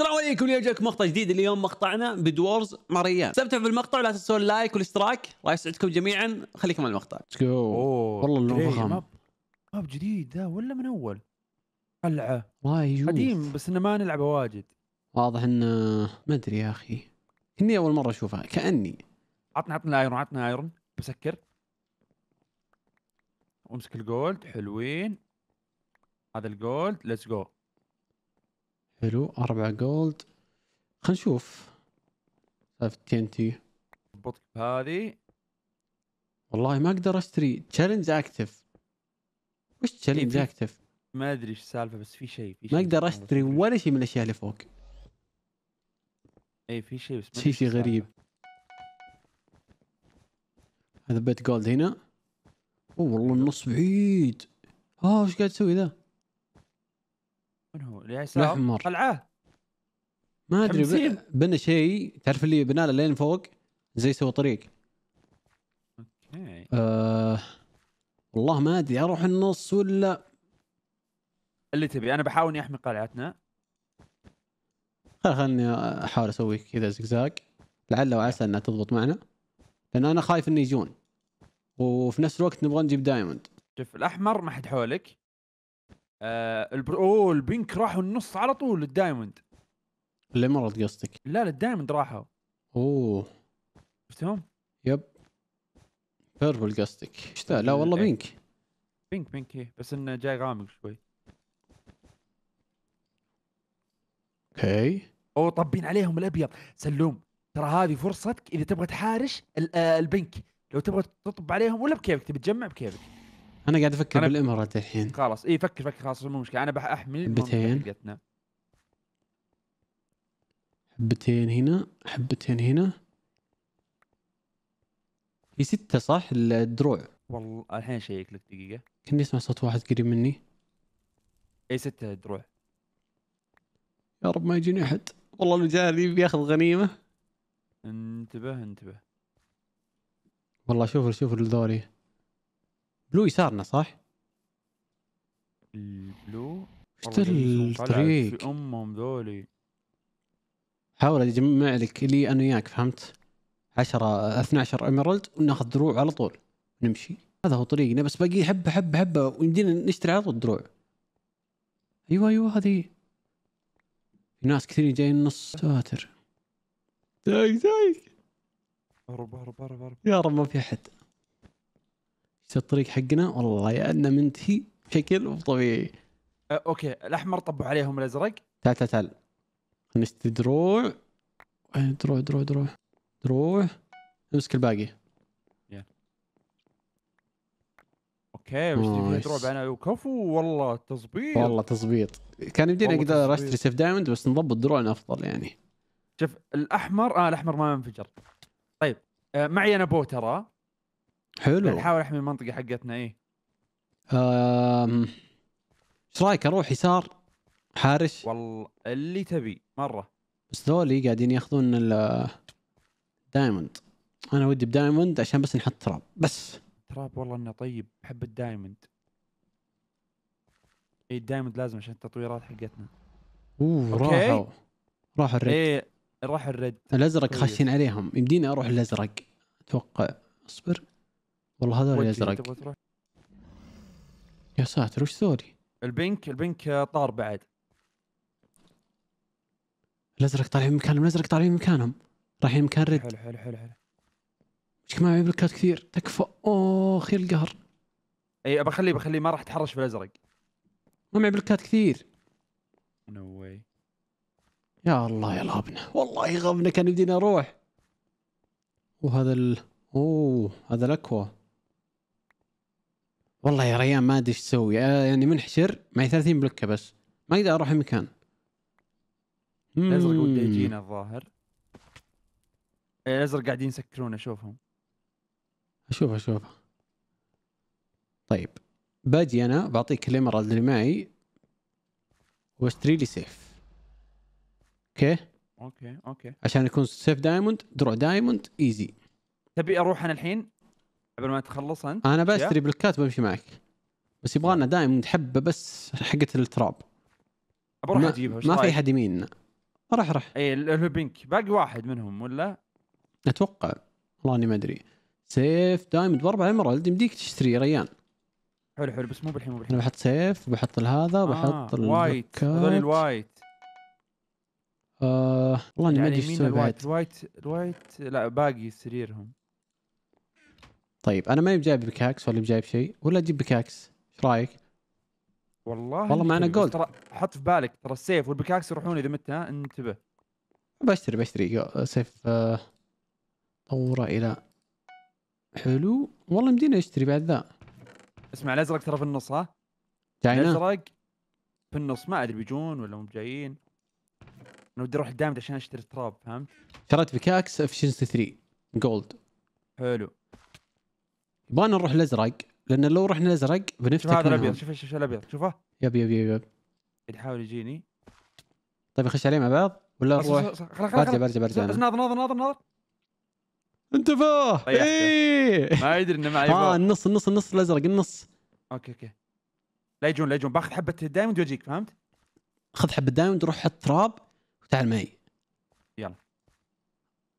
السلام عليكم اليوم جاكم مقطع جديد اليوم مقطعنا بدورز مريان استمتعوا بالمقطع ولا تنسوا اللايك والاشتراك الله يسعدكم جميعا خليكم مع المقطع والله اللون إيه، فخم ماب جديد ذا ولا من اول قلعه قديم بس انه ما نلعبه واجد واضح انه ما ادري يا اخي كني اول مره اشوفها كاني عطنا عطنا ايرون عطنا ايرون بسكر وامسك الجولد حلوين هذا الجولد ليتس جو حلو أربعة جولد خلينا نشوف سالفة تي ان تي ضبطك بهذه والله ما اقدر اشتري تشالنج اكتف وش تشالنج اكتف؟ إيه، ما ادري ايش السالفه بس في شيء في شيء ما اقدر اشتري ولا شيء من الاشياء اللي فوق اي في شيء بس شيء شيء غريب هذا بيت جولد هنا اوه والله النص بعيد اه ايش قاعد تسوي ذا؟ من هو؟ اللي يسار الاحمر قلعه ما ادري بنى شيء تعرف اللي بناه له لين فوق زي سوى طريق اوكي آه... والله ما ادري اروح النص ولا اللي تبي انا بحاول اني احمي قلعتنا خلني احاول اسوي كذا زقزاق لعل وعسى انها تضبط معنا لان انا خايف انه يجون وفي نفس الوقت نبغى نجيب دايموند شوف الاحمر ما حد حولك آه البر... اوه البينك راحوا النص على طول للدايموند الامارات قصدك لا للدايموند راحوا اوه شفتهم؟ يب بيربل قصدك ايش ذا لا والله إيه. بينك بينك بينك ايه بس انه جاي غامق شوي اوكي اوه طابين عليهم الابيض سلوم ترى هذه فرصتك اذا تبغى تحارش آه، البنك لو تبغى تطب عليهم ولا بكيفك تبي تجمع بكيفك انا قاعد افكر أنا... بالامارات الحين خلاص اي فكر فكر خلاص مو مشكله انا بحمل حبتين حقتنا حبتين هنا حبتين هنا في ستة صح الدروع والله الحين شيك لك دقيقة كني اسمع صوت واحد قريب مني اي ستة دروع يا رب ما يجيني احد والله اللي جاني بياخذ غنيمة انتبه انتبه والله شوف شوف الدوري بلو يسارنا صح؟ البلو ايش الطريق؟ في امهم ذولي حاول اجمع لك لي انا وياك فهمت؟ 10 12 ايميرالد وناخذ دروع على طول نمشي هذا هو طريقنا بس باقي حبه حبه حبه ويمدينا نشتري على طول دروع ايوه ايوه هذه في ناس كثيرين جايين نص ساتر دايك دايك هرب هرب هرب يا رب ما في احد الطريق حقنا والله يا انه منتهي بشكل مو طبيعي أه اوكي الاحمر طبوا عليهم الازرق تعال تعال تعال نشتري دروع دروع دروع دروع دروع امسك الباقي yeah. اوكي وش دروع انا كفو والله تظبيط والله تظبيط كان يمديني اقدر اشتري سيف دايموند بس نضبط دروعنا افضل يعني شوف الاحمر اه الاحمر ما انفجر طيب آه معي انا بو ترى حلو نحاول احمي المنطقه حقتنا ايه ايش رايك اروح يسار حارس والله اللي تبي مره بس ذولي قاعدين ياخذون الدايموند انا ودي بدايموند عشان بس نحط تراب بس تراب والله انه طيب احب الدايموند اي الدايموند لازم عشان التطويرات حقتنا اوه راحوا راحوا الريد ايه راح الريد الازرق طيب. خاشين عليهم يمديني اروح الازرق اتوقع اصبر والله هذول ازرق يا ساتر وش ذولي؟ البنك البنك طار بعد الازرق طالعين من مكانهم الازرق طالعين من مكانهم رايحين مكان ريد حلو حلو حلو حلو مش ما يبلكات كثير تكفى اوه يا القهر اي بخليه بخليه ما راح تحرش في الازرق ما معي بلوكات كثير نو no واي يا الله يا غبنه والله غبنه كان يبدينا اروح وهذا ال اوه هذا الاكوا والله يا ريان ما ادري ايش اسوي آه، يعني منحشر معي 30 بلوكه بس ما اقدر اروح المكان الازرق وده يجينا الظاهر الازرق قاعدين يسكرون اشوفهم اشوف اشوف طيب باجي انا بعطيك الامر اللي معي واشتري لي سيف اوكي اوكي اوكي عشان يكون سيف دايموند درو دايموند ايزي تبي اروح انا الحين قبل ما تخلص انت انا بشتري بلوكات بمشي معك بس يبغى آه. لنا نحبه بس حقه التراب بروح اجيبها ما في احد يميننا راح راح اي اللي بينك باقي واحد منهم ولا اتوقع والله اني ما ادري سيف دايموند باربع ايمرالد يمديك تشتري ريان حلو حلو بس مو بالحين مو بالحين انا بحط سيف وبحط هذا آه، وبحط آه الوايت هذول الوايت آه والله اني ما يعني ادري ايش اسوي الوايت الوايت لا باقي سريرهم طيب انا ما بجايب بكاكس ولا بجايب شيء ولا اجيب بكاكس ايش رايك؟ والله والله معنا جولد ترى حط في بالك ترى السيف والبكاكس يروحون اذا مت انتبه بشتري بشتري سيف آه، طوره الى حلو والله مدينا اشتري بعد ذا اسمع الازرق ترى في النص ها جاينا الازرق في النص ما ادري بيجون ولا مو بجايين انا ودي اروح الدامج عشان اشتري التراب فهمت؟ شريت بكاكس افشنسي 3 جولد حلو يبغانا نروح الازرق لان لو رحنا الازرق بنفتح هذا الابيض شوف شوف الابيض شوفه يب يب يب يب يحاول يجيني طيب نخش عليه مع بعض ولا اروح برجع برجع برجع ناظر ناظر ناظر ناظر انتبه ايه ما يدري انه معي اه النص النص النص الازرق النص اوكي اوكي لا يجون لا يجون باخذ حبه الدايموند واجيك فهمت؟ خذ حبه الدايموند وروح حط تراب وتعال معي يلا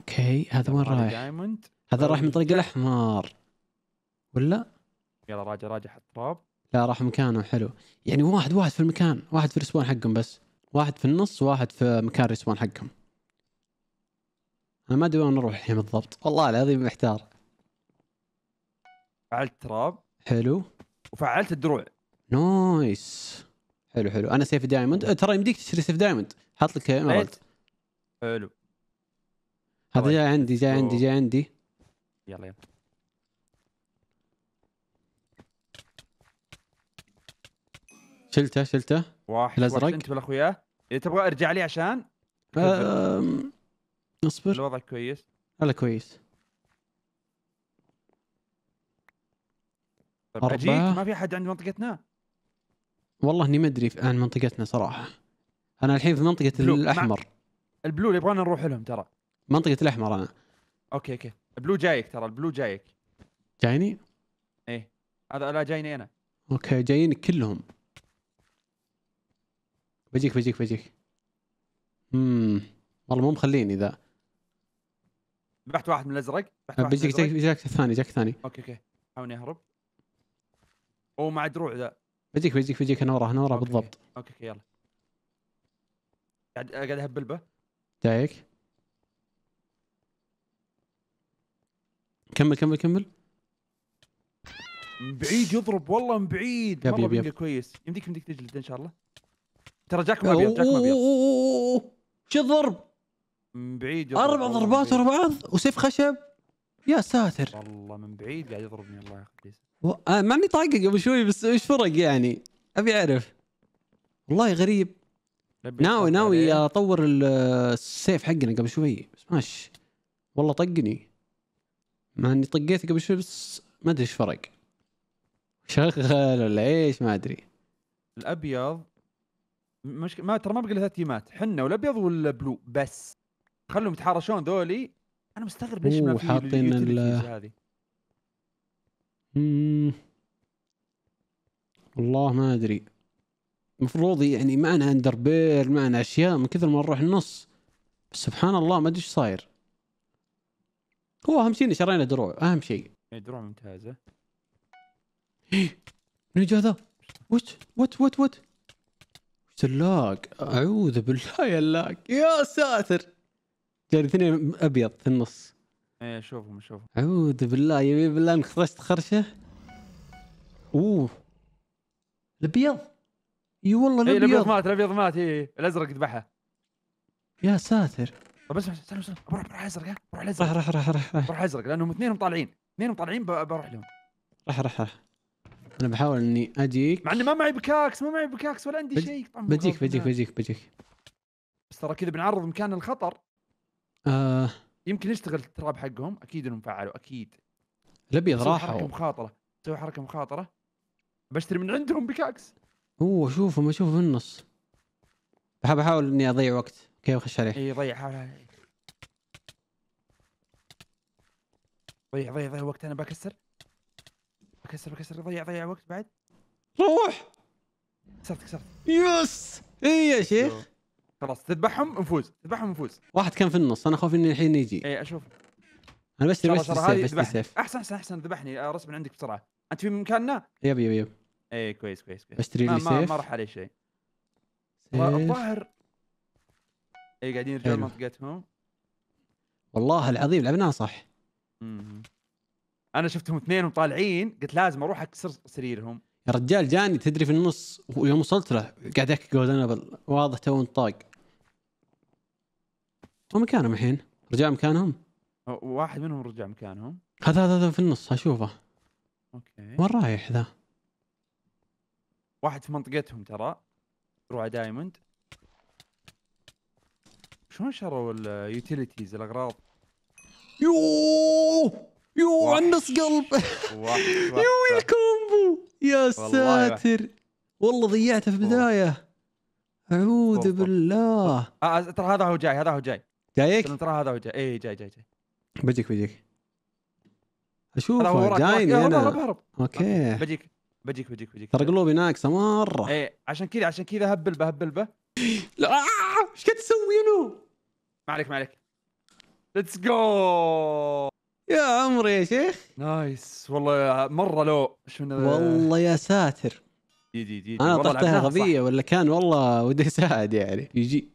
اوكي هذا وين طيب، رايح؟ دايموند هذا رايح من طيب، طريق الاحمر ولا؟ يلا راجع راجع التراب لا راح مكانه حلو يعني واحد واحد في المكان واحد في الريسبون حقهم بس واحد في النص وواحد في مكان الريسبون حقهم انا ما ادري وين اروح الحين بالضبط والله العظيم محتار فعلت تراب حلو وفعلت الدروع نايس حلو حلو انا سيف دايموند أه، ترى يمديك تشتري سيف دايموند حاط لك ايمرالد حلو هذا جاي عندي جاي عندي جاي عندي يلا يلا شلته شلته واحد الازرق انت بالاخويا اذا تبغى ارجع لي عشان اصبر الوضع كويس هلا كويس طيب أربعة. اجيك ما في احد عند منطقتنا والله اني ما ادري عن منطقتنا صراحه انا الحين في منطقه بلو. الاحمر ما... البلو اللي يبغانا نروح لهم ترى منطقه الاحمر انا اوكي اوكي البلو جايك ترى البلو جايك جايني؟ ايه هذا لا جايني انا اوكي جايينك كلهم بجيك بجيك بجيك امم والله مو مخليني ذا ذبحت واحد من الازرق بجيك جاك, جاك الثاني جاك الثاني اوكي اوكي حاولني اهرب او مع دروع ذا بجيك بجيك بجيك انا وراه انا وراه بالضبط اوكي اوكي يلا قاعد قاعد اهبل به جايك كمل كمل كمل من بعيد يضرب والله من بعيد يب يب يب. كويس يمديك يمديك تجلد ان شاء الله ترى جاك ما بيض جاك ما بيض شو الضرب؟ من بعيد اربع ضربات ورا بعض وسيف خشب يا ساتر والله من بعيد قاعد يضربني الله يخليك و... آه ماني طاقه قبل شوي بس ايش فرق يعني؟ ابي اعرف والله غريب ناوي ناوي اطور السيف حقنا قبل شوي بس ماشي والله طقني مع اني طقيت قبل شوي بس ما ادري ايش فرق شغال ولا ايش ما ادري الابيض مش ما ترى ما بقى ثلاث تيمات حنا والابيض والبلو بس خلهم يتحارشون ذولي انا مستغرب ليش ما في حاطين هذه والله ما ادري المفروض يعني معنا بير معنا اشياء من كثر ما نروح النص سبحان الله ما ادري ايش صاير هو اهم شيء شرينا دروع اهم شيء إيه، دروع ممتازه إيه، نجا ذا وات وات وات وات اللاج اعوذ بالله يا اللاج يا ساتر جاني اثنين ابيض في النص ايه شوفهم شوفهم اعوذ بالله يمين بالله انخرشت خرشه اوه الابيض اي والله إيه، الابيض الابيض مات الابيض مات اي الازرق ذبحه يا ساتر طب اسمع اسمع اسمع بروح بروح ازرق بروح ازرق راح راح راح راح راح ازرق لانهم اثنينهم طالعين اثنينهم طالعين بروح لهم راح راح راح انا بحاول اني اجيك مع اني ما معي بكاكس ما معي بكاكس ولا عندي بج... شيء بجيك بجيك بجيك بجيك بس ترى كذا بنعرض مكان الخطر آه. يمكن يشتغل التراب حقهم اكيد انهم فعلوا اكيد الابيض راحوا حركه مخاطره سوي حركه مخاطره بشتري من عندهم بكاكس هو شوفه ما اشوفه في النص بحاول اني اضيع وقت كيف اخش عليه اي ضيع حاول ضيع ضيع ضيع وقت انا بكسر كسر كسر ضيع ضيع وقت بعد روح كسرت كسرت يس اي يا شيخ خلاص تذبحهم نفوز تذبحهم نفوز واحد كان في النص انا خوفي ان الحين يجي اي اشوف انا بس بس سيف بس سيف احسن احسن احسن ذبحني آه، رسم عندك بسرعه انت في مكاننا يب يب يب اي كويس كويس كويس بشتري لي سيف ما راح علي شيء الظاهر اي قاعدين يرجعون منطقتهم والله العظيم لعبناها صح امم انا شفتهم اثنين وطالعين قلت لازم اروح اكسر سريرهم يا رجال جاني تدري في النص ويوم وصلت له قاعد يحكي جولدن واضح تو انطاق هو مكانهم الحين رجع مكانهم واحد منهم رجع مكانهم هذا هذا في النص اشوفه اوكي وين رايح ذا؟ واحد في منطقتهم ترى روعة دايموند شلون شروا اليوتيليتيز الاغراض؟ يوه يو على النص قلب يو الكومبو يا ساتر والله ضيعته في بدايه اعوذ بالله آه، آه، ترى هذا هو جاي هذا هو جاي جايك؟ ترى هذا هو جاي اي جاي جاي جاي بجيك بجيك اشوف جايني انا اوكي بجيك بجيك بجيك بجيك ترى قلوبي ناقصه مره ايه عشان كذا عشان كذا هبل به هبل به لا ايش قاعد تسوي له؟ ما عليك ما عليك ليتس جو يا عمري يا شيخ نايس والله مره لو شو والله يا ساتر دي دي دي, دي. انا طلعتها غبيه ولا كان والله ودي ساعد يعني يجي